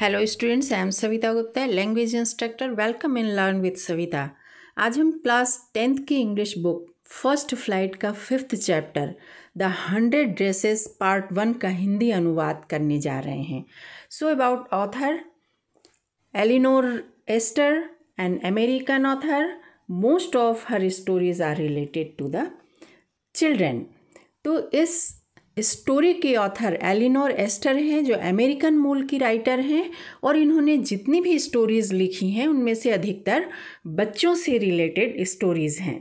Hello students I am Savita Gupta language instructor welcome in learn with Savita आज हम class tenth की English book first flight का fifth chapter the hundred dresses part one का हिंदी अनुवाद करने जा रहे हैं so about author Eleanor Estes an American author most of her stories are related to the children तो इस स्टोरी के ऑथर एलिनोर एस्टर हैं जो अमेरिकन मूल की राइटर हैं और इन्होंने जितनी भी स्टोरीज़ लिखी हैं उनमें से अधिकतर बच्चों से रिलेटेड स्टोरीज़ हैं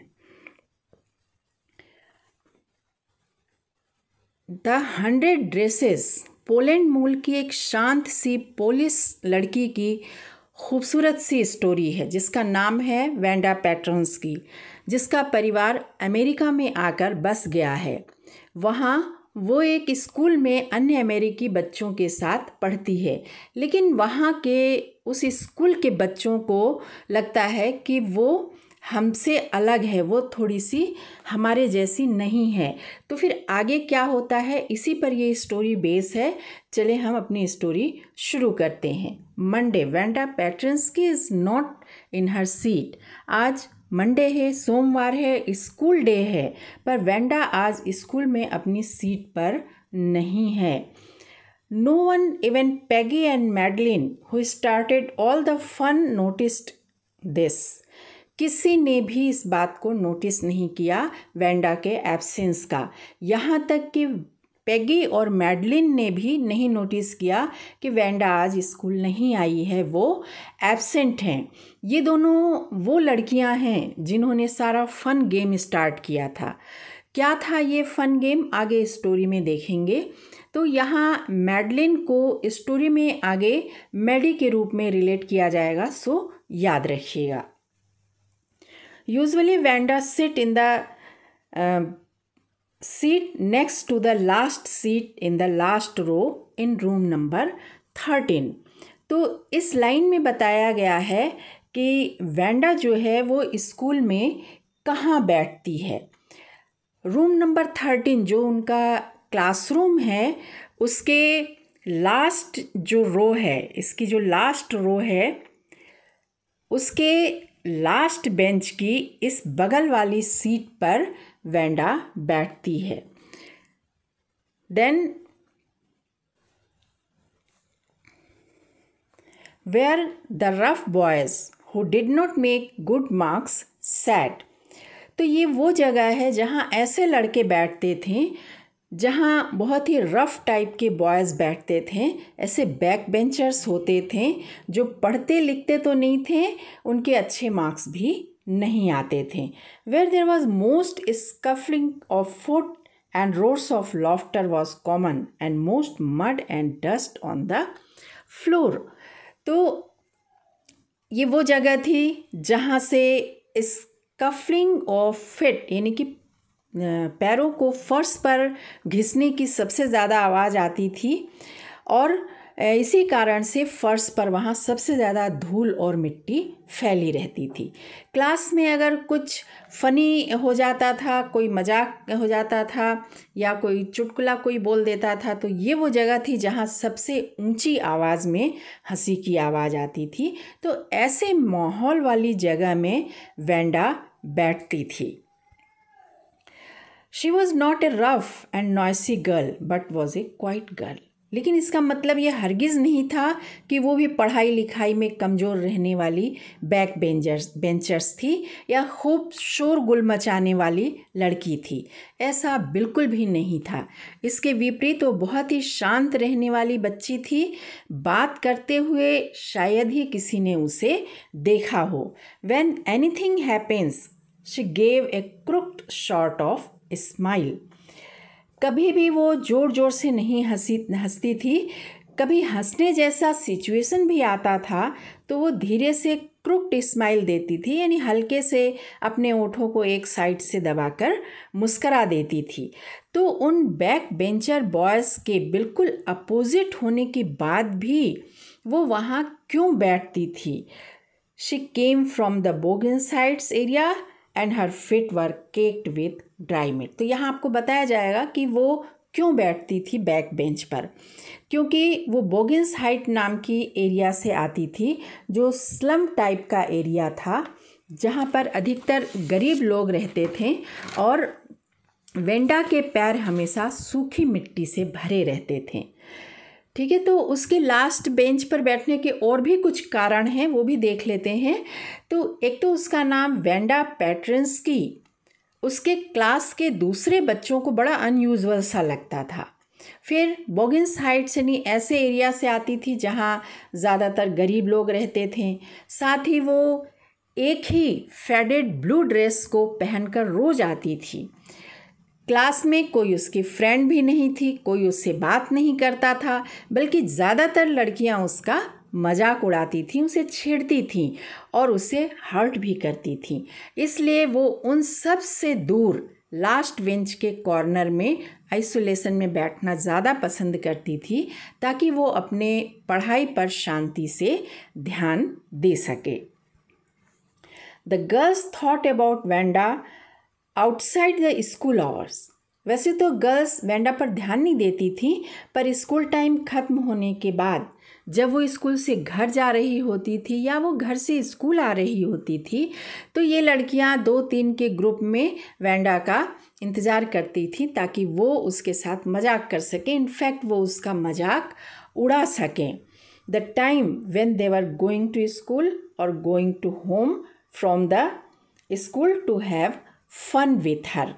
द हंड्रेड ड्रेसेस पोलैंड मूल की एक शांत सी पोलिस लड़की की खूबसूरत सी स्टोरी है जिसका नाम है वेंडा पैटर्न्स की जिसका परिवार अमेरिका में आकर बस गया है वहाँ वो एक स्कूल में अन्य अमेरिकी बच्चों के साथ पढ़ती है लेकिन वहाँ के उस स्कूल के बच्चों को लगता है कि वो हमसे अलग है वो थोड़ी सी हमारे जैसी नहीं है तो फिर आगे क्या होता है इसी पर ये स्टोरी बेस है चले हम अपनी स्टोरी शुरू करते हैं Monday Wanda Petronski is not in her seat आज मंडे है सोमवार है स्कूल डे है पर वेंडा आज स्कूल में अपनी सीट पर नहीं है no one even Peggy and Madeline who started all the fun noticed this किसी ने भी इस बात को नोटिस नहीं किया वेंडा के एब्सेंस का यहाँ तक कि पेगी और मैडलिन ने भी नहीं नोटिस किया कि वेंडा आज स्कूल नहीं आई है वो एबसेंट हैं ये दोनों वो लड़कियां हैं जिन्होंने सारा फन गेम स्टार्ट किया था क्या था ये फन गेम आगे स्टोरी में देखेंगे तो यहाँ मैडलिन को स्टोरी में आगे मैडी के रूप में रिलेट किया जाएगा सो याद रखिएगा usually Wanda sit in the seat next to the last seat in the last row in room number thirteen तो इस लाइन में बताया गया है कि वेंडा जो है वो स्कूल में कहाँ बैठती है रूम नंबर थर्टीन जो उनका क्लासरूम है उसके लास्ट जो रो है इसकी जो लास्ट रो है उसके लास्ट बेंच की इस बगल वाली सीट पर वेंडा बैठती है then where the rough boys who did not make good marks sat तो ये वो जगह है जहाँ ऐसे लड़के बैठते थे जहाँ बहुत ही रफ़ टाइप के बॉयज़ बैठते थे ऐसे बैक बेंचर्स होते थे जो पढ़ते लिखते तो नहीं थे उनके अच्छे मार्क्स भी नहीं आते थे where there was most scuffling of feet and roars of laughter was common and most mud and dust on the floor तो ये वो जगह थी जहाँ से स्कफलिंग ऑफ फिट यानी कि पैरों को फर्श पर घिसने की सबसे ज़्यादा आवाज़ आती थी और इसी कारण से फ़र्श पर वहाँ सबसे ज़्यादा धूल और मिट्टी फैली रहती थी क्लास में अगर कुछ फ़नी हो जाता था कोई मजाक हो जाता था या कोई चुटकुला कोई बोल देता था तो ये वो जगह थी जहाँ सबसे ऊंची आवाज़ में हंसी की आवाज़ आती थी तो ऐसे माहौल वाली जगह में वेंडा बैठती थी she was not a rough and noisy girl but was a quiet girl लेकिन इसका मतलब यह हरगिज़ नहीं था कि वो भी पढ़ाई लिखाई में कमज़ोर रहने वाली बैक बेंजर्स बेंचर्स थी या खूब शोर गुल मचाने वाली लड़की थी ऐसा बिल्कुल भी नहीं था इसके विपरीत वो बहुत ही शांत रहने वाली बच्ची थी बात करते हुए शायद ही किसी ने उसे देखा हो when anything happens she gave a crooked sort of smile कभी भी वो ज़ोर ज़ोर से नहीं हंसी हंसती थी कभी हंसने जैसा सिचुएशन भी आता था तो वो धीरे से क्रुप्ट स्माइल देती थी यानी हल्के से अपने ओठों को एक साइड से दबाकर मुस्करा देती थी तो उन बैक बेंचर बॉयज़ के बिल्कुल अपोजिट होने के बाद भी वो वहाँ क्यों बैठती थी she came from the Boggins Heights area and her feet were caked with dry milk तो यहाँ आपको बताया जाएगा कि वो क्यों बैठती थी बैक बेंच पर क्योंकि वो बोगिन्स हाइट नाम की एरिया से आती थी जो स्लम टाइप का एरिया था जहाँ पर अधिकतर गरीब लोग रहते थे और वेंडा के पैर हमेशा सूखी मिट्टी से भरे रहते थे ठीक है तो उसके लास्ट बेंच पर बैठने के और भी कुछ कारण हैं वो भी देख लेते हैं तो एक तो उसका नाम वेंडा पैटर्नस की उसके क्लास के दूसरे बच्चों को बड़ा अनयूजल सा लगता था फिर बोगिन्स हाइट्स यानी ऐसे एरिया से आती थी जहाँ ज़्यादातर गरीब लोग रहते थे साथ ही वो एक ही फेडेड ब्लू ड्रेस को पहनकर रोज आती थी क्लास में कोई उसकी फ्रेंड भी नहीं थी कोई उससे बात नहीं करता था बल्कि ज़्यादातर लड़कियां उसका मजाक उड़ाती थी उसे छेड़ती थीं और उसे हर्ट भी करती थीं इसलिए वो उन सब से दूर लास्ट बेंच के कॉर्नर में आइसोलेशन में बैठना ज़्यादा पसंद करती थी ताकि वो अपने पढ़ाई पर शांति से ध्यान दे सके the girls thought about Wanda outside the school hours वैसे तो गर्ल्स वेंडा पर ध्यान नहीं देती थी पर स्कूल टाइम खत्म होने के बाद जब वो स्कूल से घर जा रही होती थी या वो घर से स्कूल आ रही होती थी तो ये लड़कियां दो तीन के ग्रुप में वेंडा का इंतज़ार करती थी ताकि वो उसके साथ मजाक कर सकें इनफैक्ट वो उसका मजाक उड़ा सकें the time when they're going to school और going to home from the school to have fun with her.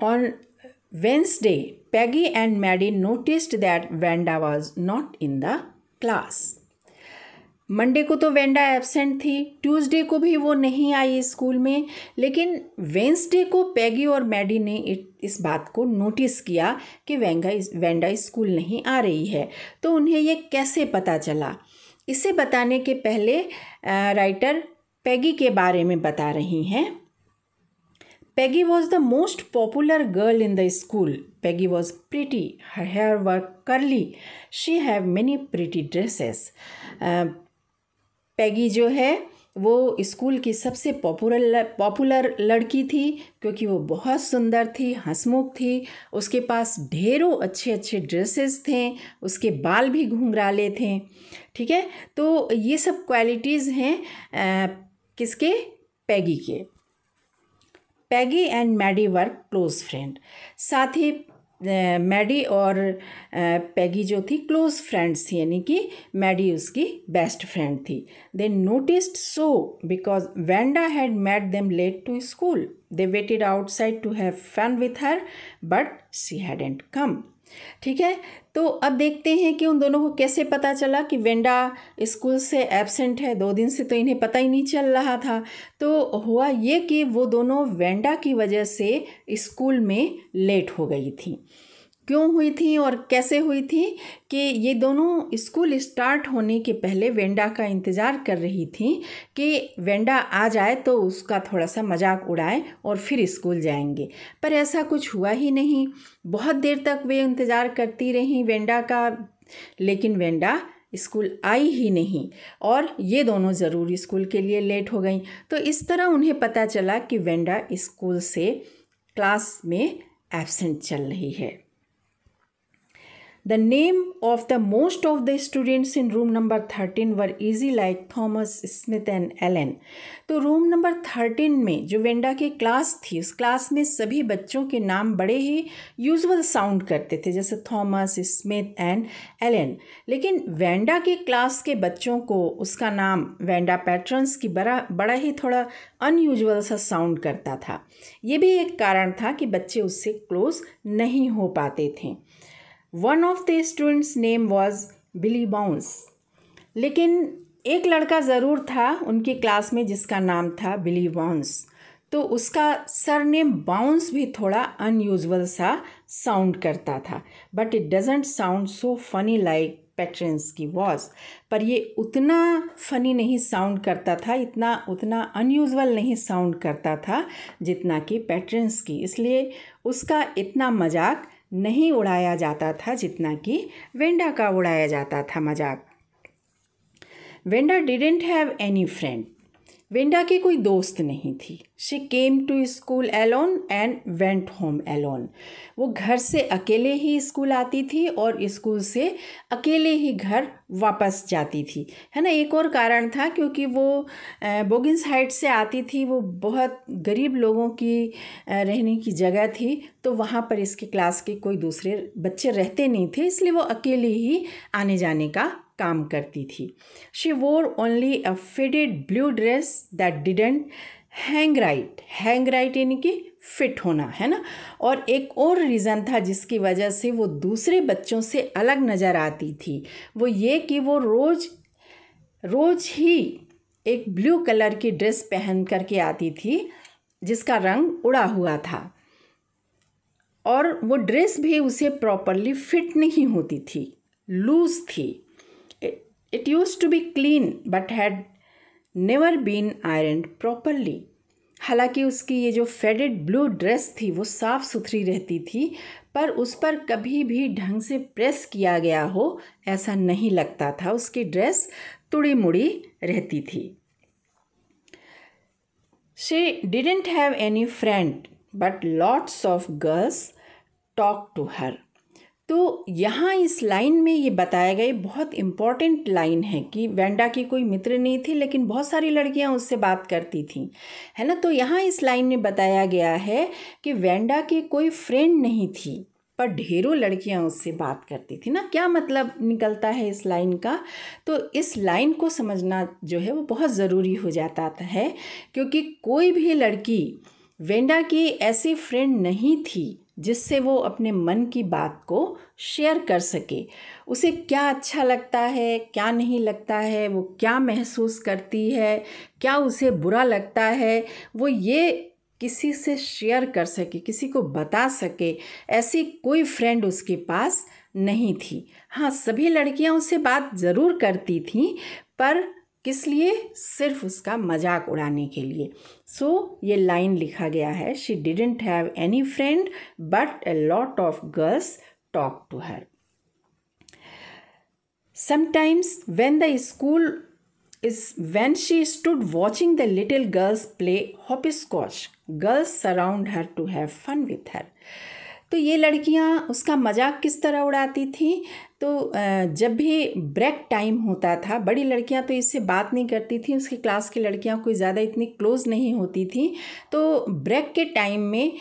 On Wednesday, Peggy and Maddie noticed that Wanda was not in the class. Monday को तो Wanda absent थी Tuesday को भी वो नहीं आई school में लेकिन वेंसडे को पैगी और मैडी ने इस बात को नोटिस किया कि वेंगा वेंडा स्कूल नहीं आ रही है तो उन्हें ये कैसे पता चला इसे बताने के पहले राइटर पैगी के बारे में बता रही हैं Peggy was the most popular girl in the school Peggy was pretty her hair were curly she have many pretty dresses Peggy जो है वो स्कूल की सबसे पॉपुलर पॉपुलर लड़की थी क्योंकि वो बहुत सुंदर थी हंसमुख थी उसके पास ढेरों अच्छे अच्छे ड्रेसेस थे उसके बाल भी घुंघराले थे ठीक है तो ये सब क्वालिटीज़ हैं uh, किसके पैगी के Peggy and Maddie were close friend साथ ही मैडी और पैगी जो थी क्लोज फ्रेंड्स थी यानी कि मैडी उसकी बेस्ट फ्रेंड थी they noticed so because Wanda had made them late to school they waited outside to have fun with her but she and come ठीक है तो अब देखते हैं कि उन दोनों को कैसे पता चला कि वेंडा स्कूल से एबसेंट है दो दिन से तो इन्हें पता ही नहीं चल रहा था तो हुआ ये कि वो दोनों वेंडा की वजह से स्कूल में लेट हो गई थी क्यों हुई थी और कैसे हुई थी कि ये दोनों स्कूल स्टार्ट होने के पहले वेंडा का इंतज़ार कर रही थी कि वेंडा आ जाए तो उसका थोड़ा सा मजाक उड़ाए और फिर स्कूल जाएंगे पर ऐसा कुछ हुआ ही नहीं बहुत देर तक वे इंतज़ार करती रहीं वेंडा का लेकिन वेंडा स्कूल आई ही नहीं और ये दोनों ज़रूर स्कूल के लिए लेट हो गई तो इस तरह उन्हें पता चला कि वेंडा स्कूल से क्लास में एब्सेंट चल रही है The name of the most of the students in room number 13 were easy like Thomas Smith and Allen. तो रूम नंबर 13 में जो वेंडा की क्लास थी उस क्लास में सभी बच्चों के नाम बड़े ही यूजल साउंड करते थे जैसे थॉमस स्मिथ एंड एलन लेकिन वेंडा की क्लास के बच्चों को उसका नाम वेंडा पैटर्नस की बड़ा बड़ा ही थोड़ा अनयूजुअल सा साउंड करता था ये भी एक कारण था कि बच्चे उससे क्लोज नहीं हो पाते थे one of the students name was Billy Bounce लेकिन एक लड़का ज़रूर था उनकी क्लास में जिसका नाम था बिली बाउंस तो उसका सरनेम बाउंस भी थोड़ा अनयूजल सा साउंड करता था but it doesn't sound so funny like Petronski was पर ये उतना फनी नहीं साउंड करता था इतना उतना अनयूजल नहीं साउंड करता था जितना कि पेट्रेंस की इसलिए उसका इतना मजाक नहीं उड़ाया जाता था जितना कि वेंडा का उड़ाया जाता था मजाक Wanda didn't have any friend Wanda की कोई दोस्त नहीं थी she came to school alone and went home alone वो घर से अकेले ही स्कूल आती थी और स्कूल से अकेले ही घर वापस जाती थी है ना एक और कारण था क्योंकि वो बोगिंस हाइट से आती थी वो बहुत गरीब लोगों की रहने की जगह थी तो वहाँ पर इसके क्लास के कोई दूसरे बच्चे रहते नहीं थे इसलिए वो अकेले ही आने जाने का काम करती थी she wore only a fitted blue dress that didn't hang right hang right यानी कि फिट होना है ना और एक और रीज़न था जिसकी वजह से वो दूसरे बच्चों से अलग नज़र आती थी वो ये कि वो रोज़ रोज़ ही एक ब्लू कलर की ड्रेस पहन करके आती थी जिसका रंग उड़ा हुआ था और वो ड्रेस भी उसे प्रॉपरली फिट नहीं होती थी लूज़ थी It used to be clean but had never been iron properly हालांकि उसकी ये जो फेडेड ब्लू ड्रेस थी वो साफ़ सुथरी रहती थी पर उस पर कभी भी ढंग से प्रेस किया गया हो ऐसा नहीं लगता था उसकी ड्रेस तुड़ी मुड़ी रहती थी she didn't have any friend but lots of girls talk to her तो यहाँ इस लाइन में ये बताया गया बहुत इम्पॉर्टेंट लाइन है कि वेंडा की कोई मित्र नहीं थी लेकिन बहुत सारी लड़कियाँ उससे बात करती थीं है ना तो यहाँ इस लाइन में बताया गया है कि वेंडा की कोई फ्रेंड नहीं थी पर ढेरों लड़कियाँ उससे बात करती थी ना क्या मतलब निकलता है इस लाइन का तो इस लाइन को समझना जो है वो बहुत ज़रूरी हो जाता है क्योंकि कोई भी लड़की वेंडा की ऐसी फ्रेंड नहीं थी जिससे वो अपने मन की बात को शेयर कर सके उसे क्या अच्छा लगता है क्या नहीं लगता है वो क्या महसूस करती है क्या उसे बुरा लगता है वो ये किसी से शेयर कर सके किसी को बता सके ऐसी कोई फ्रेंड उसके पास नहीं थी हाँ सभी लड़कियाँ उससे बात ज़रूर करती थीं पर किस लिए सिर्फ उसका मजाक उड़ाने के लिए सो so, ये लाइन लिखा गया है she didn't have any friend but a lot of girls talk to her sometimes when the school is she stood watching the little girls play hopscotch girls surround her to have fun with her तो ये लड़कियाँ उसका मजाक किस तरह उड़ाती थीं तो जब भी ब्रेक टाइम होता था बड़ी लड़कियां तो इससे बात नहीं करती थी उसकी क्लास की लड़कियां कोई ज़्यादा इतनी क्लोज नहीं होती थी तो ब्रेक के टाइम में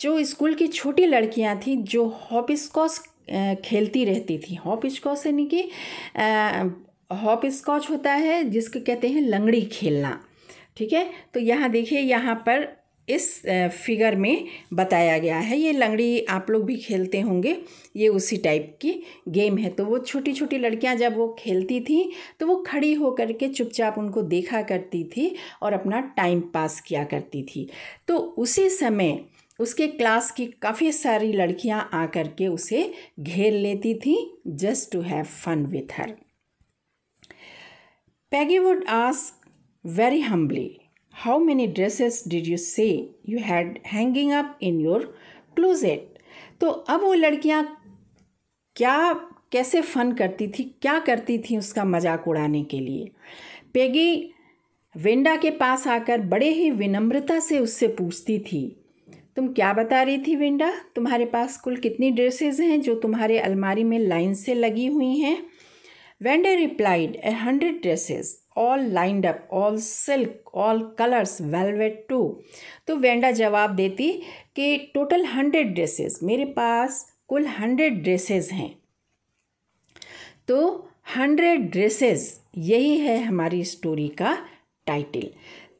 जो स्कूल की छोटी लड़कियां थी जो हॉपिस्कॉस खेलती रहती थी हॉप स्कॉस यानी कि हॉप स्कॉच होता है जिसको कहते हैं लंगड़ी खेलना ठीक है तो यहाँ देखिए यहाँ पर इस फिगर में बताया गया है ये लंगड़ी आप लोग भी खेलते होंगे ये उसी टाइप की गेम है तो वो छोटी छोटी लड़कियां जब वो खेलती थी तो वो खड़ी होकर के चुपचाप उनको देखा करती थी और अपना टाइम पास किया करती थी तो उसी समय उसके क्लास की काफ़ी सारी लड़कियां आकर के उसे घेर लेती थी just to have fun with her Peggy would ask very humbly how many dresses did you say you had hanging up in your closet तो अब वो लड़कियाँ क्या कैसे फन करती थी क्या करती थी उसका मजाक उड़ाने के लिए पेगी वेंडा के पास आकर बड़े ही विनम्रता से उससे पूछती थी तुम क्या बता रही थी वेंडा तुम्हारे पास कुल कितनी ड्रेसेस हैं जो तुम्हारे अलमारी में लाइन से लगी हुई हैं Vendor replied, A hundred dresses, all lined up, all silk, all colors, velvet too. तो वेंडा जवाब देती कि टोटल हंड्रेड ड्रेसेस मेरे पास कुल हंड्रेड ड्रेसेस हैं तो हंड्रेड ड्रेसेस यही है हमारी स्टोरी का टाइटल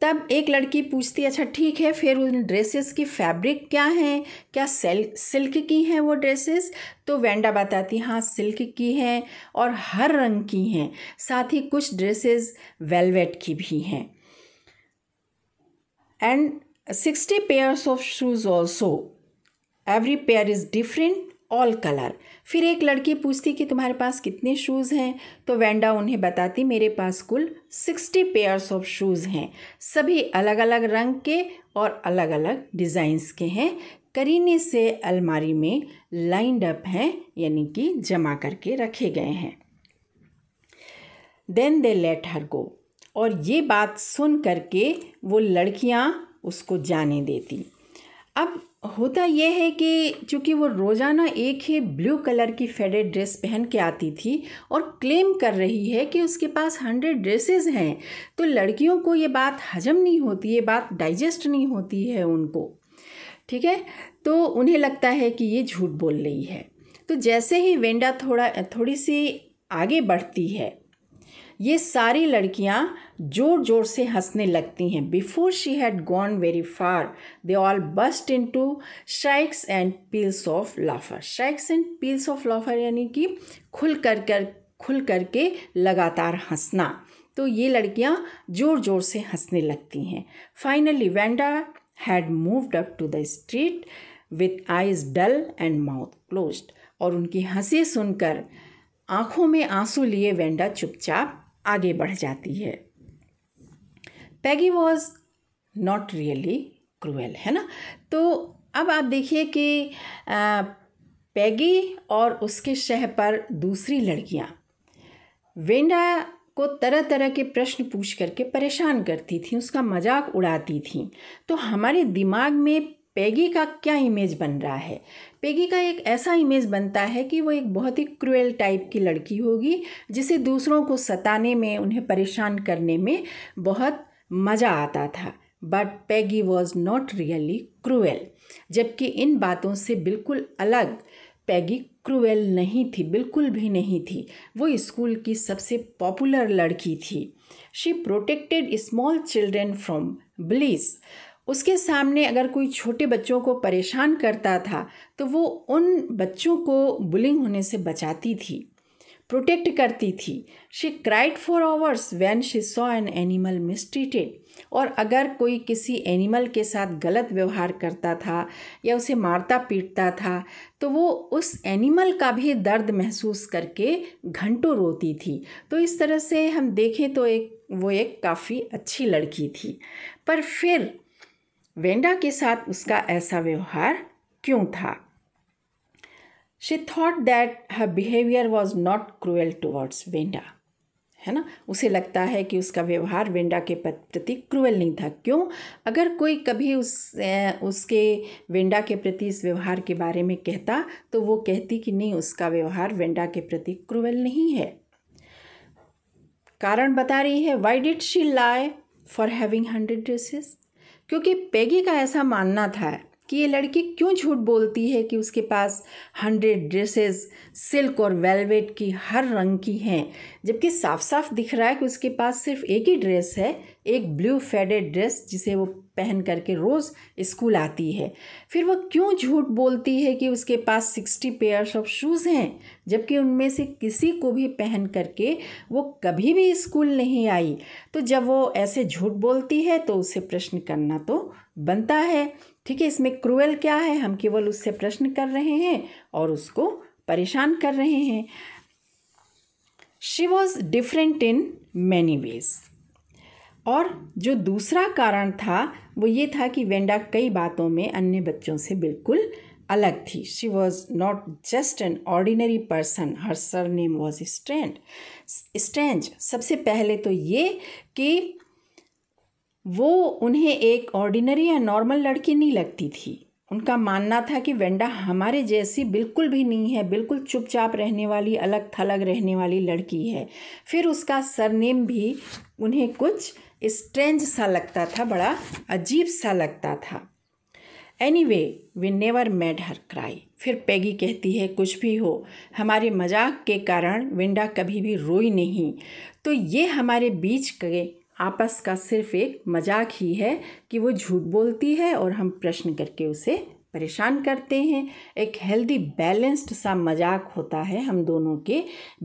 तब एक लड़की पूछती है अच्छा ठीक है फिर उन ड्रेसेस की फैब्रिक क्या हैं क्या सेल सिल्क की हैं वो ड्रेसेस तो वेंडा बताती हाँ सिल्क की हैं और हर रंग की हैं साथ ही कुछ ड्रेसेस वेलवेट की भी हैं and sixty pairs of shoes also every pair is different all colour फिर एक लड़की पूछती कि तुम्हारे पास कितने शूज़ हैं तो वेंडा उन्हें बताती मेरे पास कुल सिक्सटी पेयर्स ऑफ शूज़ हैं सभी अलग अलग रंग के और अलग अलग डिज़ाइंस के हैं करीने से अलमारी में लाइंड अप हैं यानी कि जमा करके रखे गए हैं देन दे लेट हर गो और ये बात सुन करके वो लड़कियाँ उसको जाने देती अब होता यह है कि चूँकि वो रोज़ाना एक ही ब्लू कलर की फेडेड ड्रेस पहन के आती थी और क्लेम कर रही है कि उसके पास हंड्रेड ड्रेसेस हैं तो लड़कियों को ये बात हजम नहीं होती ये बात डाइजेस्ट नहीं होती है उनको ठीक है तो उन्हें लगता है कि ये झूठ बोल रही है तो जैसे ही वेंडा थोड़ा थोड़ी सी आगे बढ़ती है ये सारी लड़कियाँ जोर जोर से हंसने लगती हैं before she had gone very far they all burst into shrieks and peals of laughter shrieks and peals of laughter यानी कि खुल कर कर खुल करके लगातार हंसना तो ये लड़कियाँ जोर जोर से हंसने लगती हैं finally Wanda had moved up to the street with eyes dull and mouth closed और उनकी हंसी सुनकर आंखों में आंसू लिए वेंडा चुपचाप आगे बढ़ जाती है Peggy was not really cruel है ना तो अब आप देखिए कि पैगी और उसके शह पर दूसरी लड़कियाँ वेंडा को तरह तरह के प्रश्न पूछ करके परेशान करती थी उसका मजाक उड़ाती थी तो हमारे दिमाग में पैगी का क्या इमेज बन रहा है पेगी का एक ऐसा इमेज बनता है कि वो एक बहुत ही क्रुएल टाइप की लड़की होगी जिसे दूसरों को सताने में उन्हें परेशान करने में बहुत मज़ा आता था but Peggy was not really cruel जबकि इन बातों से बिल्कुल अलग पैगी क्रूएल नहीं थी बिल्कुल भी नहीं थी वो स्कूल की सबसे पॉपुलर लड़की थी she protected small children from bullies उसके सामने अगर कोई छोटे बच्चों को परेशान करता था तो वो उन बच्चों को बुलिंग होने से बचाती थी प्रोटेक्ट करती थी she cried for hours when she saw an animal mistreated और अगर कोई किसी एनिमल के साथ गलत व्यवहार करता था या उसे मारता पीटता था तो वो उस एनिमल का भी दर्द महसूस करके घंटों रोती थी तो इस तरह से हम देखें तो एक वो एक काफ़ी अच्छी लड़की थी पर फिर वेंडा के साथ उसका ऐसा व्यवहार क्यों था she thought that her behaviour was not cruel towards Wanda है ना उसे लगता है कि उसका व्यवहार वेंडा के प्रति क्रूएल नहीं था क्यों अगर कोई कभी उस उसके वेंडा के प्रति इस व्यवहार के बारे में कहता तो वो कहती कि नहीं उसका व्यवहार वेंडा के प्रति क्रूएल नहीं है कारण बता रही है why did she lie for having hundred dresses क्योंकि पेगी का ऐसा मानना था कि ये लड़की क्यों झूठ बोलती है कि उसके पास हंड्रेड ड्रेसेस सिल्क और वेलवेट की हर रंग की हैं जबकि साफ साफ दिख रहा है कि उसके पास सिर्फ एक ही ड्रेस है एक ब्लू फेडेड ड्रेस जिसे वो पहन करके रोज़ स्कूल आती है फिर वह क्यों झूठ बोलती है कि उसके पास सिक्सटी पेयर्स ऑफ शूज़ हैं जबकि उनमें से किसी को भी पहन करके वो कभी भी स्कूल नहीं आई तो जब वो ऐसे झूठ बोलती है तो उसे प्रश्न करना तो बनता है ठीक है इसमें क्रूएल क्या है हम केवल उससे प्रश्न कर रहे हैं और उसको परेशान कर रहे हैं she was different in many ways और जो दूसरा कारण था वो ये था कि वेंडा कई बातों में अन्य बच्चों से बिल्कुल अलग थी she was not just an ordinary person her surname was strand strange सबसे पहले तो ये कि वो उन्हें एक ऑर्डिनरी या नॉर्मल लड़की नहीं लगती थी उनका मानना था कि वेंडा हमारे जैसी बिल्कुल भी नहीं है बिल्कुल चुपचाप रहने वाली अलग थलग रहने वाली लड़की है फिर उसका सरनेम भी उन्हें कुछ स्ट्रेंज सा लगता था बड़ा अजीब सा लगता था anyway we never made her cry फिर पैगी कहती है कुछ भी हो हमारे मजाक के कारण विंडा कभी भी रोई नहीं तो ये हमारे बीच के आपस का सिर्फ एक मजाक ही है कि वो झूठ बोलती है और हम प्रश्न करके उसे परेशान करते हैं एक हेल्दी बैलेंस्ड सा मजाक होता है हम दोनों के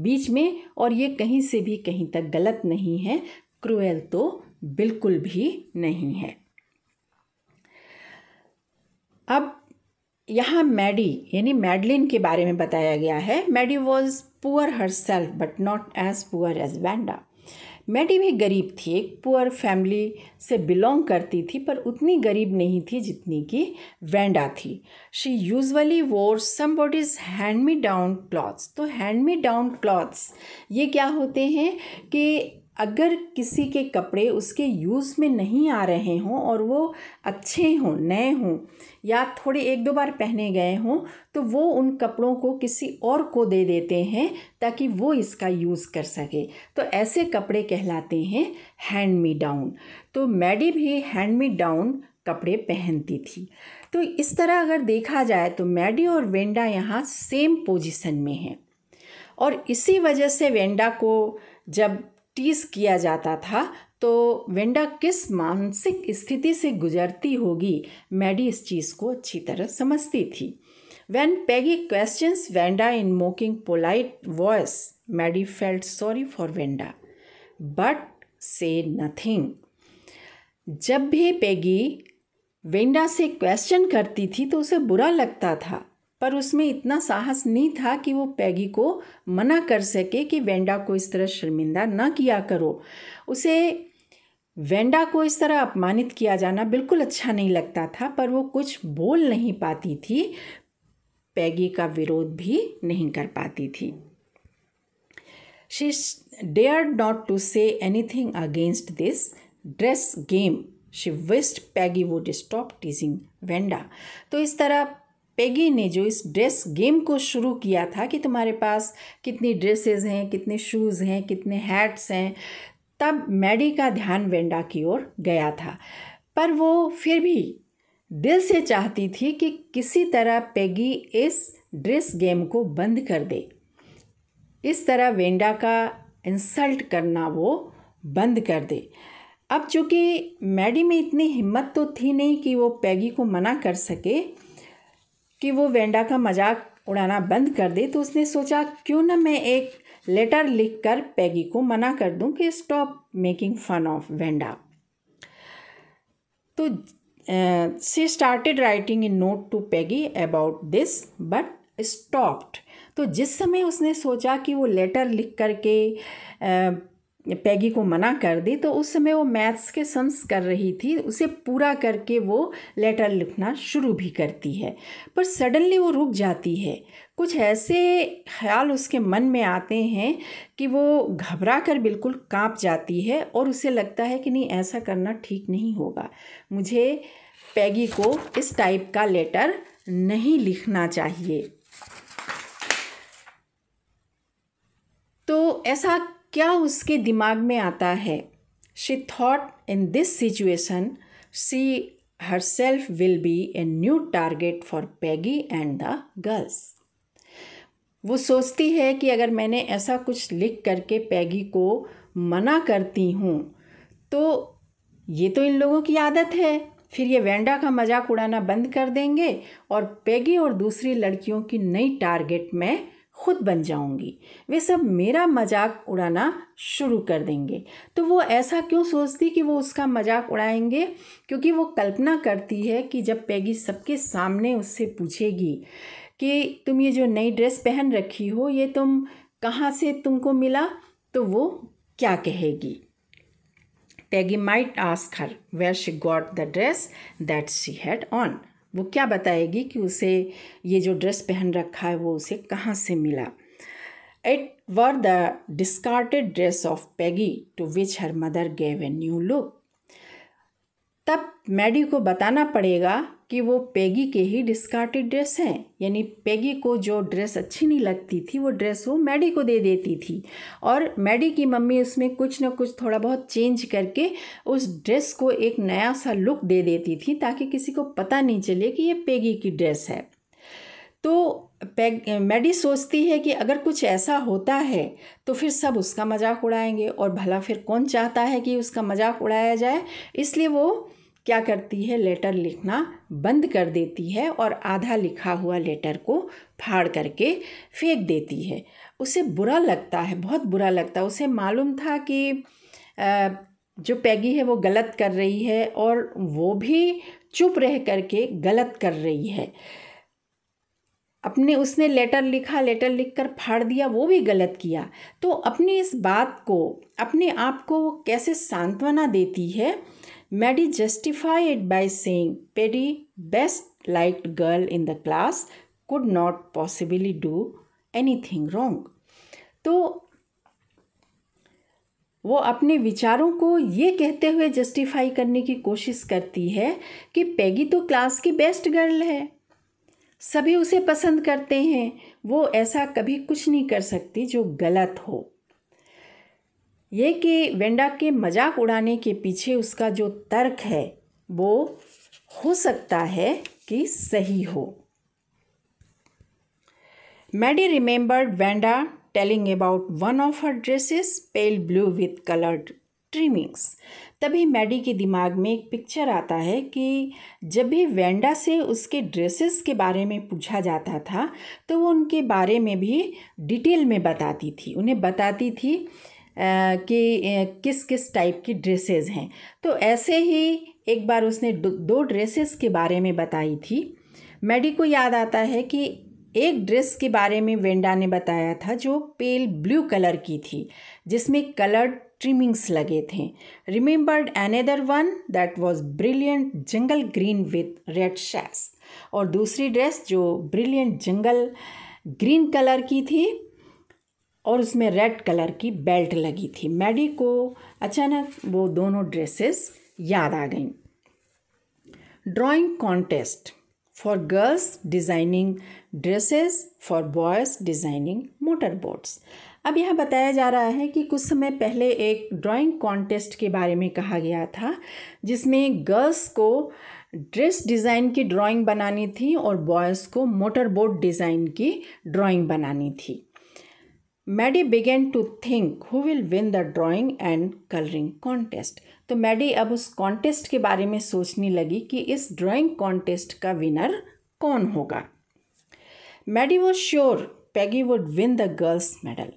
बीच में और ये कहीं से भी कहीं तक गलत नहीं है क्रूएल तो बिल्कुल भी नहीं है अब यहाँ मैडी यानी मैडलिन के बारे में बताया गया है Maddie was poor herself but not as poor as Wanda Maddie भी गरीब थी एक पुअर फैमिली से बिलोंग करती थी पर उतनी गरीब नहीं थी जितनी कि वेंडा थी she usually wore somebody's hand me down clothes तो हैंड मी डाउन क्लॉथ्स ये क्या होते हैं कि अगर किसी के कपड़े उसके यूज़ में नहीं आ रहे हों और वो अच्छे हों नए हों या थोड़े एक दो बार पहने गए हों तो वो उन कपड़ों को किसी और को दे देते हैं ताकि वो इसका यूज़ कर सके तो ऐसे कपड़े कहलाते हैं हैंड मी डाउन तो मैडी भी हैंड मी डाउन कपड़े पहनती थी तो इस तरह अगर देखा जाए तो मैडी और वेंडा यहाँ सेम पोजीशन में हैं और इसी वजह से वेंडा को जब टीस किया जाता था तो वेंडा किस मानसिक स्थिति से गुजरती होगी मैडी इस चीज़ को अच्छी तरह समझती थी when Peggy question Wanda in mocking polite voice Maddie felt sorry for Wanda but say nothing जब भी पैगी वेंडा से क्वेश्चन करती थी तो उसे बुरा लगता था पर उसमें इतना साहस नहीं था कि वो पैगी को मना कर सके कि वेंडा को इस तरह शर्मिंदा ना किया करो उसे वेंडा को इस तरह अपमानित किया जाना बिल्कुल अच्छा नहीं लगता था पर वो कुछ बोल नहीं पाती थी पैगी का विरोध भी नहीं कर पाती थी she dare not to say anything against this dress game she wished Peggy would stop teasing Wanda तो इस तरह पेगी ने जो इस ड्रेस गेम को शुरू किया था कि तुम्हारे पास कितनी ड्रेसेस हैं कितने शूज़ हैं कितने हैट्स हैं तब मैडी का ध्यान वेंडा की ओर गया था पर वो फिर भी दिल से चाहती थी कि किसी तरह पेगी इस ड्रेस गेम को बंद कर दे इस तरह वेंडा का इंसल्ट करना वो बंद कर दे अब चूँकि मैडी में इतनी हिम्मत तो थी नहीं कि वो पैगी को मना कर सके कि वो वेंडा का मजाक उड़ाना बंद कर दे तो उसने सोचा क्यों ना मैं एक लेटर लिखकर पैगी को मना कर दूं कि stop making fun of Wanda तो she started writing a note to Peggy about this but stopped तो जिस समय उसने सोचा कि वो लेटर लिख करके पैगी को मना कर दी तो उस समय वो मैथ्स के सम्स कर रही थी उसे पूरा करके वो लेटर लिखना शुरू भी करती है पर सडनली वो रुक जाती है कुछ ऐसे ख्याल उसके मन में आते हैं कि वो घबरा कर बिल्कुल काँप जाती है और उसे लगता है कि नहीं ऐसा करना ठीक नहीं होगा मुझे पैगी को इस टाइप का लेटर नहीं लिखना चाहिए तो ऐसा क्या उसके दिमाग में आता है she thought in this situation she self will be a new target for Peggy and the girls वो सोचती है कि अगर मैंने ऐसा कुछ लिख करके पैगी को मना करती हूँ तो ये तो इन लोगों की आदत है फिर ये वेंडा का मजाक उड़ाना बंद कर देंगे और पैगी और दूसरी लड़कियों की नई टारगेट मैं खुद बन जाऊंगी वे सब मेरा मजाक उड़ाना शुरू कर देंगे तो वो ऐसा क्यों सोचती कि वो उसका मजाक उड़ाएंगे क्योंकि वो कल्पना करती है कि जब पैगी सबके सामने उससे पूछेगी कि तुम ये जो नई ड्रेस पहन रखी हो ये तुम कहाँ से तुमको मिला तो वो क्या कहेगी Peggy might ask her where she got the dress that she had on वो क्या बताएगी कि उसे ये जो ड्रेस पहन रखा है वो उसे कहाँ से मिला it was the discarded dress of Peggy to which her mother gave a new look तब मैडी को बताना पड़ेगा कि वो पेगी के ही डिस्कार्टेड ड्रेस हैं यानी पेगी को जो ड्रेस अच्छी नहीं लगती थी वो ड्रेस वो मैडी को दे देती थी और मैडी की मम्मी उसमें कुछ ना कुछ थोड़ा बहुत चेंज करके उस ड्रेस को एक नया सा लुक दे देती थी ताकि किसी को पता नहीं चले कि ये पेगी की ड्रेस है तो पैग मैडी सोचती है कि अगर कुछ ऐसा होता है तो फिर सब उसका मजाक उड़ाएंगे और भला फिर कौन चाहता है कि उसका मजाक उड़ाया जाए इसलिए वो क्या करती है लेटर लिखना बंद कर देती है और आधा लिखा हुआ लेटर को फाड़ करके फेंक देती है उसे बुरा लगता है बहुत बुरा लगता है उसे मालूम था कि जो पैगी है वो गलत कर रही है और वो भी चुप रह करके गलत कर रही है अपने उसने लेटर लिखा लेटर लिखकर फाड़ दिया वो भी गलत किया तो अपनी इस बात को अपने आप को कैसे सांत्वना देती है Maddie justified it by saying Perry, best liked girl in the class, could not possibly do anything wrong तो वो अपने विचारों को ये कहते हुए जस्टिफाई करने की कोशिश करती है कि पैगी तो क्लास की बेस्ट गर्ल है सभी उसे पसंद करते हैं वो ऐसा कभी कुछ नहीं कर सकती जो गलत हो ये कि वेंडा के मजाक उड़ाने के पीछे उसका जो तर्क है वो हो सकता है कि सही हो Maddie remembered Wanda telling about one of her dresses pale blue with coloured trimmings तभी मैडी के दिमाग में एक पिक्चर आता है कि जब भी वेंडा से उसके ड्रेसेस के बारे में पूछा जाता था तो वो उनके बारे में भी डिटेल में बताती थी उन्हें बताती थी कि किस किस टाइप की ड्रेसेस हैं तो ऐसे ही एक बार उसने दो ड्रेसेस के बारे में बताई थी मैडी को याद आता है कि एक ड्रेस के बारे में वेंडा ने बताया था जो पेल ब्लू कलर की थी जिसमें कलर्ड ट्रिमिंग्स लगे थे remembered another one that was brilliant jungle green with red sash और दूसरी ड्रेस जो ब्रिलियंट जंगल ग्रीन कलर की थी और उसमें रेड कलर की बेल्ट लगी थी मैडी को अचानक वो दोनों ड्रेसेस याद आ गईं drawing contest for girls designing dresses for boys designing motor boats अब यहाँ बताया जा रहा है कि कुछ समय पहले एक ड्राइंग कॉन्टेस्ट के बारे में कहा गया था जिसमें गर्ल्स को ड्रेस डिज़ाइन की ड्राइंग बनानी थी और बॉयज़ को मोटर बोट डिज़ाइन की ड्राइंग बनानी थी Maddie began to think who will win the drawing and colouring contest तो मैडी अब उस कॉन्टेस्ट के बारे में सोचने लगी कि इस ड्राइंग कॉन्टेस्ट का विनर कौन होगा Maddie was sure Peggy would win the girls medal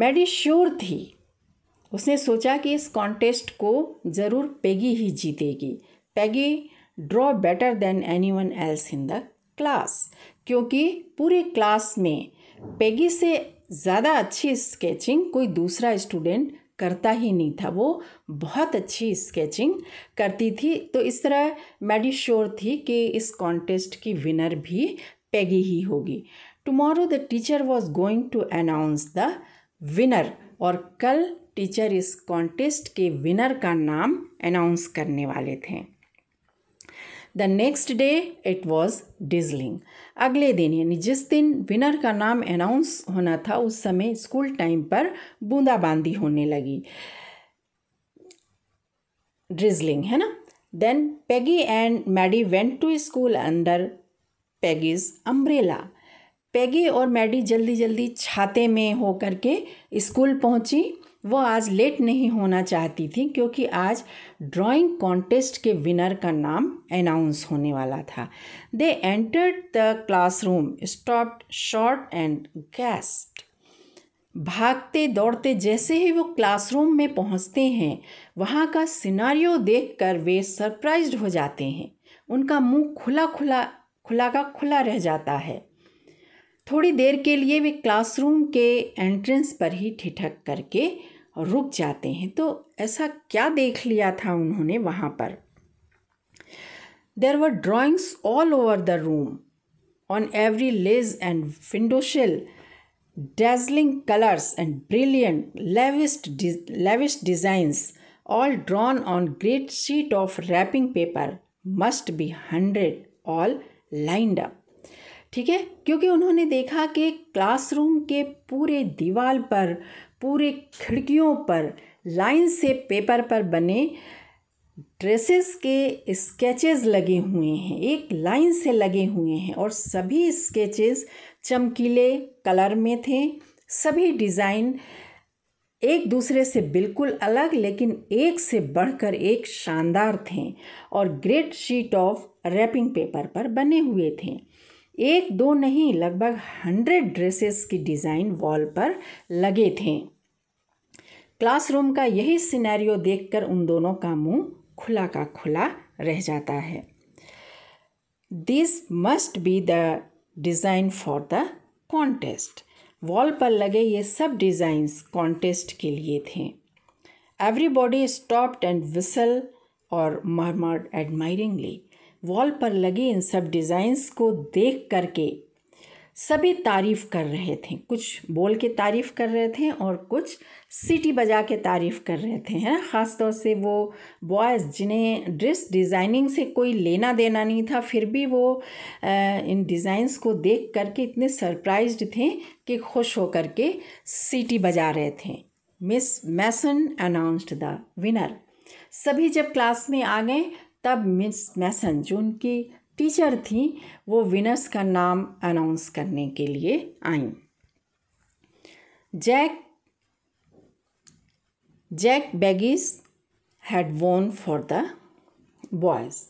Maddie sure थी उसने सोचा कि इस कॉन्टेस्ट को ज़रूर पैगी ही जीतेगी Peggy draw better than anyone else in the class क्योंकि पूरे क्लास में पेगी से ज़्यादा अच्छी स्केचिंग कोई दूसरा स्टूडेंट करता ही नहीं था वो बहुत अच्छी स्केचिंग करती थी तो इस तरह मैडी श्योर थी कि इस कॉन्टेस्ट की विनर भी पेगी ही होगी tomorrow the teacher was going to announce the winner और कल टीचर इस कॉन्टेस्ट के विनर का नाम अनाउंस करने वाले थे the next day it was drizzling अगले दिन यानी जिस दिन विनर का नाम अनाउंस होना था उस समय स्कूल टाइम पर बूंदाबांदी होने लगी ड्रिजलिंग है ना then Peggy and Maddie went to school under Peggy's umbrella Peggy और मैडी जल्दी जल्दी छाते में हो करके स्कूल पहुंची वो आज लेट नहीं होना चाहती थी क्योंकि आज ड्राइंग कॉन्टेस्ट के विनर का नाम अनाउंस होने वाला था they entered the classroom stopped short and gasped भागते दौड़ते जैसे ही वो क्लासरूम में पहुंचते हैं वहाँ का सिनारियो देखकर वे सरप्राइज हो जाते हैं उनका मुंह खुला खुला खुला का खुला रह जाता है थोड़ी देर के लिए वे क्लासरूम के एंट्रेंस पर ही ठिठक करके रुक जाते हैं तो ऐसा क्या देख लिया था उन्होंने वहाँ पर there were drawings all over the room on every ledge and windowsill dazzling colours and brilliant lavish lavish designs all drawn on great sheet of wrapping paper must be hundred all lined up ठीक है क्योंकि उन्होंने देखा कि classroom के पूरे दीवार पर पूरे खिड़कियों पर लाइन से पेपर पर बने ड्रेसेस के स्केचेस लगे हुए हैं एक लाइन से लगे हुए हैं और सभी स्केचेस चमकीले कलर में थे सभी डिज़ाइन एक दूसरे से बिल्कुल अलग लेकिन एक से बढ़कर एक शानदार थे और great sheet of wrapping paper पर बने हुए थे एक दो नहीं लगभग हंड्रेड ड्रेसेस की डिज़ाइन वॉल पर लगे थे क्लासरूम का यही सिनेरियो देखकर उन दोनों का मुंह खुला का खुला रह जाता है this must be the design for the contest wall पर लगे ये सब डिज़ाइंस कॉन्टेस्ट के लिए थे एवरीबॉडी स्टॉप्ड एंड विसल और मरमर्ड एडमायरिंगली वॉल पर लगे इन सब डिज़ाइंस को देख करके सभी तारीफ़ कर रहे थे कुछ बोल के तारीफ़ कर रहे थे और कुछ सीटी बजा के तारीफ़ कर रहे थे हैं ख़ास तौर से वो बॉयज़ जिन्हें ड्रेस डिज़ाइनिंग से कोई लेना देना नहीं था फिर भी वो इन डिज़ाइंस को देख करके इतने सरप्राइज्ड थे कि खुश होकर के सीटी बजा रहे थे Miss Mason announced the winner सभी जब क्लास में आ गए तब मिस मैसन जो उनकी टीचर थी वो विनर्स का नाम अनाउंस करने के लिए आई Jack Jack Beggles had won for the boys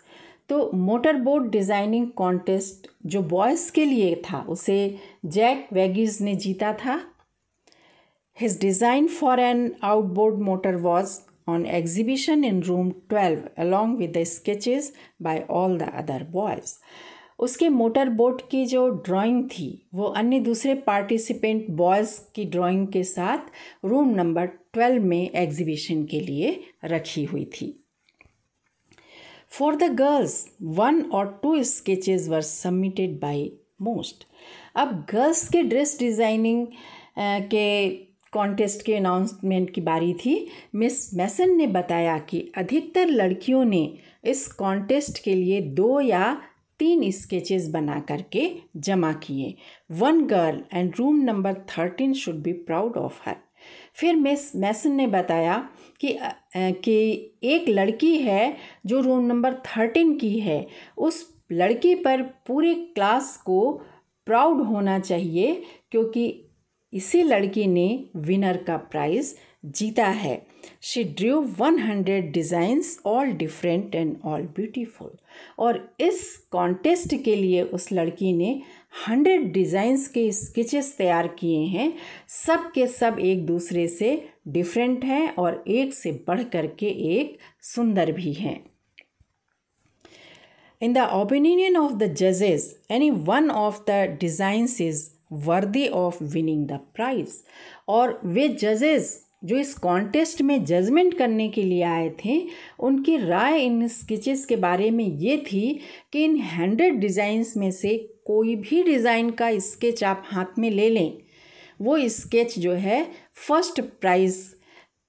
तो मोटर बोट डिज़ाइनिंग कॉन्टेस्ट जो बॉयज़ के लिए था उसे जैक वेगिस ने जीता था his design for an outboard motor was on exhibition in room 12 along with the sketches by all the other boys. उसके मोटर बोट की जो ड्राइंग थी वो अन्य दूसरे पार्टिसिपेंट बॉयज़ की ड्राइंग के साथ रूम नंबर ट्वेल्व में एग्जीबिशन के लिए रखी हुई थी फॉर द गर्ल्स वन और two sketches were submitted by most अब गर्ल्स के ड्रेस डिज़ाइनिंग के कॉन्टेस्ट के अनाउंसमेंट की बारी थी मिस मैसन ने बताया कि अधिकतर लड़कियों ने इस कॉन्टेस्ट के लिए दो या तीन स्केचेस बना करके जमा किए one girl and room number thirteen should be proud of her फिर मिस मैसन ने बताया कि कि एक लड़की है जो रूम नंबर थर्टीन की है उस लड़की पर पूरे क्लास को प्राउड होना चाहिए क्योंकि इसी लड़की ने विनर का प्राइज़ जीता है she drew hundred designs all different and all beautiful और इस कॉन्टेस्ट के लिए उस लड़की ने हंड्रेड डिज़ाइंस के स्केचेस तैयार किए हैं सब के सब एक दूसरे से डिफरेंट हैं और एक से बढ़ कर के एक सुंदर भी हैं in the opinion of the जजेस any one of the designs is worthy of winning the prize और वे जजेस जो इस कॉन्टेस्ट में जजमेंट करने के लिए आए थे उनकी राय इन स्केचेस के बारे में ये थी कि इन हंड्रेड डिज़ाइंस में से कोई भी डिज़ाइन का स्केच आप हाथ में ले लें वो स्केच जो है फर्स्ट प्राइज़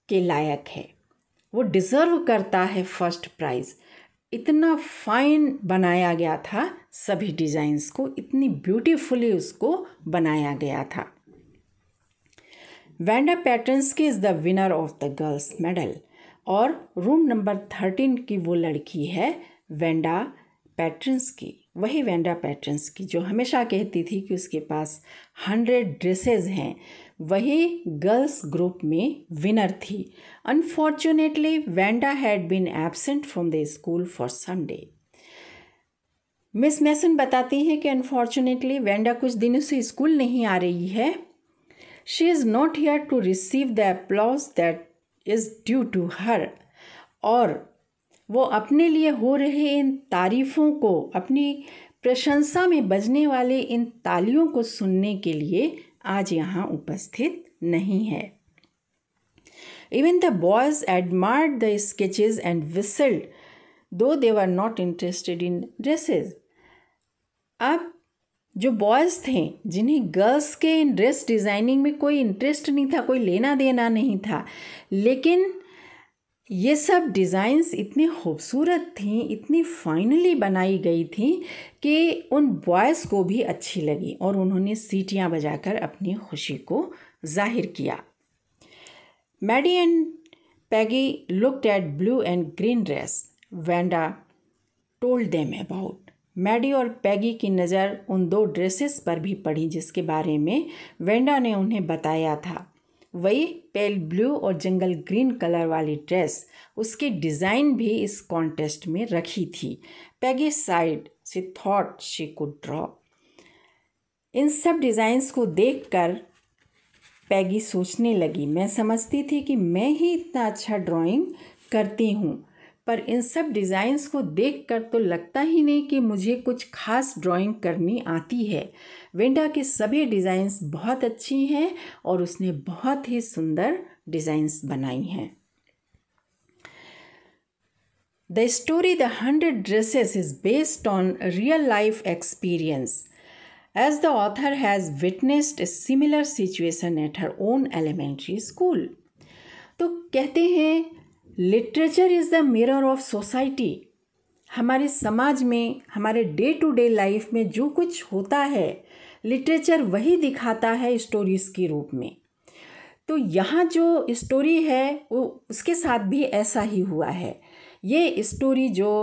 के लायक है वो डिज़र्व करता है फर्स्ट प्राइज़ इतना फाइन बनाया गया था सभी डिज़ाइंस को इतनी ब्यूटीफुली उसको बनाया गया था Wanda Petronski is the winner of the girls medal और रूम नंबर थर्टीन की वो लड़की है वेंडा पैटर्न्स की वही वेंडा पैटर्न्स की जो हमेशा कहती थी कि उसके पास हंड्रेड ड्रेसेस हैं वही गर्ल्स ग्रुप में विनर थी unfortunately Wanda had been absent from the school for Sunday Miss Mason बताती हैं कि अनफॉर्चुनेटली वेंडा कुछ दिनों से स्कूल नहीं आ रही है she is not here to receive the applause that is due to her और वो अपने लिए हो रहे इन तारीफ़ों को अपनी प्रशंसा में बजने वाले इन तालियों को सुनने के लिए आज यहाँ उपस्थित नहीं है even the boys admired the sketches and whistled though they are not interested in dresses अब जो बॉयज़ थे जिन्हें गर्ल्स के इन ड्रेस डिज़ाइनिंग में कोई इंटरेस्ट नहीं था कोई लेना देना नहीं था लेकिन ये सब डिज़ाइंस इतने खूबसूरत थी इतनी फाइनली बनाई गई थी कि उन बॉयज़ को भी अच्छी लगी और उन्होंने सीटियाँ बजाकर अपनी खुशी को जाहिर किया Maddie and Peggy looked at blue and green dress Wanda told them about Maddie और पैगी की नज़र उन दो ड्रेसेस पर भी पड़ी जिसके बारे में वेंडा ने उन्हें बताया था वही पेल ब्लू और जंगल ग्रीन कलर वाली ड्रेस उसकी डिज़ाइन भी इस कॉन्टेस्ट में रखी थी पैगी साइड से थॉट शी कुड ड्रॉ इन सब डिज़ाइंस को देखकर पैगी सोचने लगी मैं समझती थी कि मैं ही इतना अच्छा ड्राइंग करती हूँ पर इन सब डिज़ाइंस को देखकर तो लगता ही नहीं कि मुझे कुछ खास ड्राइंग करनी आती है विंडा के सभी डिज़ाइंस बहुत अच्छी हैं और उसने बहुत ही सुंदर डिज़ाइंस बनाई हैं the story the hundred dresses is based on real life experience as the author has witnessed similar situation at her own elementary school तो कहते हैं literature is the mirror of society हमारे समाज में हमारे डे टू डे लाइफ में जो कुछ होता है लिटरेचर वही दिखाता है स्टोरीज़ के रूप में तो यहाँ जो स्टोरी है वो उसके साथ भी ऐसा ही हुआ है ये स्टोरी जो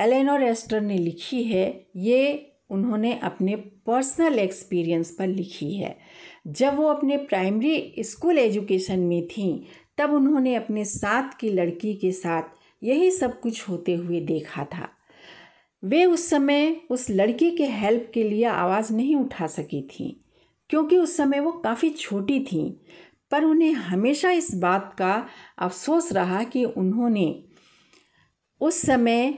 एलेनोर एस्टर ने लिखी है ये उन्होंने अपने पर्सनल एक्सपीरियंस पर लिखी है जब वो अपने प्राइमरी स्कूल एजुकेशन में थी तब उन्होंने अपने साथ की लड़की के साथ यही सब कुछ होते हुए देखा था वे उस समय उस लड़की के हेल्प के लिए आवाज़ नहीं उठा सकी थी क्योंकि उस समय वो काफ़ी छोटी थीं पर उन्हें हमेशा इस बात का अफसोस रहा कि उन्होंने उस समय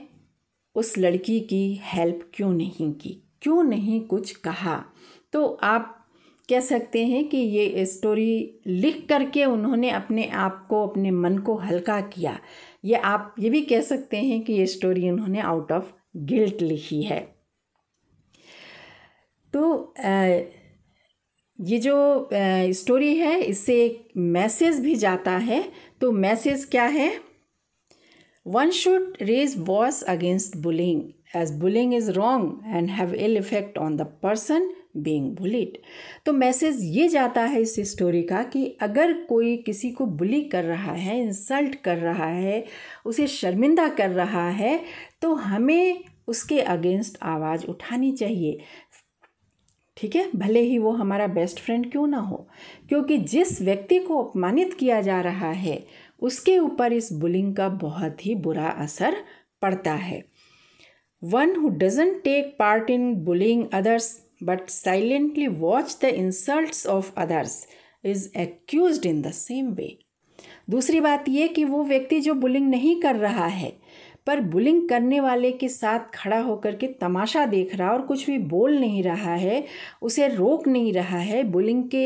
उस लड़की की हेल्प क्यों नहीं की क्यों नहीं कुछ कहा तो आप कह सकते हैं कि ये स्टोरी लिख करके उन्होंने अपने आप को अपने मन को हल्का किया ये आप ये भी कह सकते हैं कि ये स्टोरी उन्होंने आउट ऑफ गिल्ट लिखी है तो ये जो स्टोरी है इससे एक मैसेज भी जाता है तो मैसेज क्या है one should raise voice against bullying as bullying is wrong and have ill effect on the person being bullied तो मैसेज ये जाता है इस स्टोरी का कि अगर कोई किसी को बुली कर रहा है इंसल्ट कर रहा है उसे शर्मिंदा कर रहा है तो हमें उसके अगेंस्ट आवाज़ उठानी चाहिए ठीक है भले ही वो हमारा बेस्ट फ्रेंड क्यों ना हो क्योंकि जिस व्यक्ति को अपमानित किया जा रहा है उसके ऊपर इस बुलिंग का बहुत ही बुरा असर पड़ता है one who doesn't take part in bullying others but silently watch the insults of others is accused in the same way. दूसरी बात ये कि वो व्यक्ति जो बुलिंग नहीं कर रहा है पर बुलिंग करने वाले के साथ खड़ा होकर के तमाशा देख रहा और कुछ भी बोल नहीं रहा है उसे रोक नहीं रहा है बुलिंग के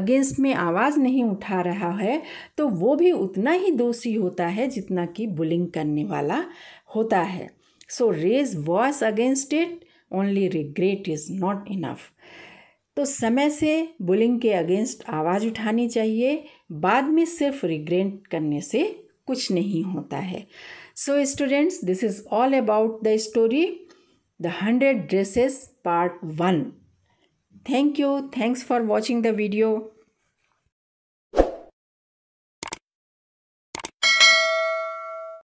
अगेंस्ट में आवाज़ नहीं उठा रहा है तो वो भी उतना ही दोषी होता है जितना कि बुलिंग करने वाला होता है so raise voice against it only regret is not enough तो समय से बुलिंग के अगेंस्ट आवाज़ उठानी चाहिए बाद में सिर्फ रिग्रेट करने से कुछ नहीं होता है so students this is all about the story the hundred dresses part one thank you thanks for watching the video